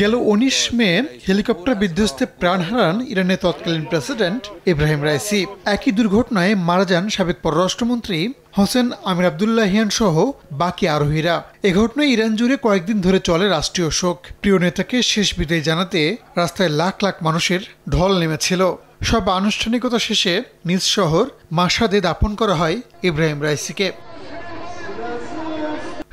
গেল উনিশ মে হেলিকপ্টার বিধ্বস্তে প্রাণ হারান ইরানের তৎকালীন প্রেসিডেন্ট ইব্রাহিম রাইসি একই দুর্ঘটনায় মারা যান সাবেক পররাষ্ট্রমন্ত্রী হোসেন আমির আবদুল্লাহিয়ান সহ বাকি আরোহীরা এ ঘটনায় ইরান জুড়ে কয়েকদিন ধরে চলে রাষ্ট্রীয় শোক প্রিয় নেতাকে শেষ বিদায় জানাতে রাস্তায় লাখ লাখ মানুষের ঢল নেমেছিল সব আনুষ্ঠানিকতা শেষে নিজ শহর মাসাদে দাপন করা হয় ইব্রাহিম রাইসিকে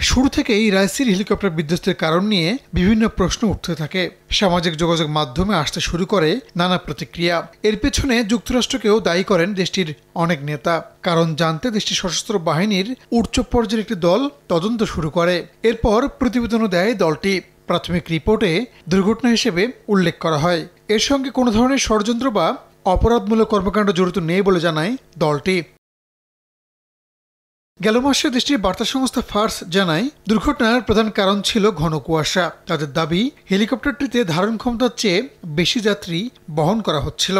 শুরু থেকেই রাইসির হেলিকপ্টার বিধ্বস্তের কারণ নিয়ে বিভিন্ন প্রশ্ন উঠতে থাকে সামাজিক যোগাযোগ মাধ্যমে আসতে শুরু করে নানা প্রতিক্রিয়া এর পেছনে যুক্তরাষ্ট্রকেও দায়ী করেন দেশটির অনেক নেতা কারণ জানতে দেশটির সশস্ত্র বাহিনীর উচ্চ পর্যায়ের একটি দল তদন্ত শুরু করে এরপর প্রতিবেদনও দেয় দলটি প্রাথমিক রিপোর্টে দুর্ঘটনা হিসেবে উল্লেখ করা হয় এর সঙ্গে কোনো ধরনের ষড়যন্ত্র বা অপরাধমূলক কর্মকাণ্ড জড়িত নেই বলে জানায় দলটি গেল মাসে দেশটির বার্তা সংস্থা ফার্স জানায় দুর্ঘটনার প্রধান কারণ ছিল ঘন কুয়াশা তাদের দাবি হেলিকপ্টারটিতে ধারণ ক্ষমতার চেয়ে বেশি যাত্রী বহন করা হচ্ছিল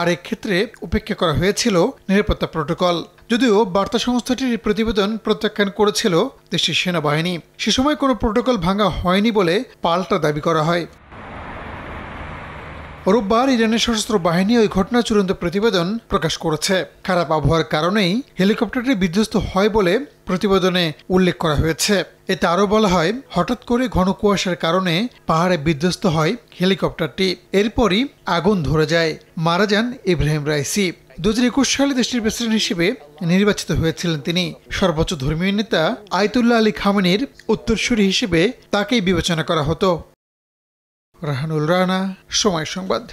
আর ক্ষেত্রে উপেক্ষা করা হয়েছিল নিরাপত্তা প্রোটোকল যদিও বার্তা সংস্থাটির প্রতিবেদন প্রত্যাখ্যান করেছিল দেশটির সেনাবাহিনী সে সময় কোনো প্রোটোকল ভাঙা হয়নি বলে পাল্টা দাবি করা হয় রোববার ইরানের সশস্ত্র বাহিনী ওই ঘটনা চূড়ান্ত প্রতিবেদন প্রকাশ করেছে খারাপ আবহাওয়ার কারণেই হেলিকপ্টারটি বিধ্বস্ত হয় বলে প্রতিবেদনে উল্লেখ করা হয়েছে এতে আরও বলা হয় হঠাৎ করে ঘন কুয়াশার কারণে পাহাড়ে বিধ্বস্ত হয় হেলিকপ্টারটি এরপরই আগুন ধরে যায় মারা যান ইব্রাহিম রাইসি দু একুশ সালে দেশটির প্রেসিডেন্ট হিসেবে নির্বাচিত হয়েছিলেন তিনি সর্বোচ্চ ধর্মীয় নেতা আয়তুল্লাহ আলী খামানির উত্তরসূরি হিসেবে তাকেই বিবেচনা করা হতো রাহানুল রানা সময় সংবাদ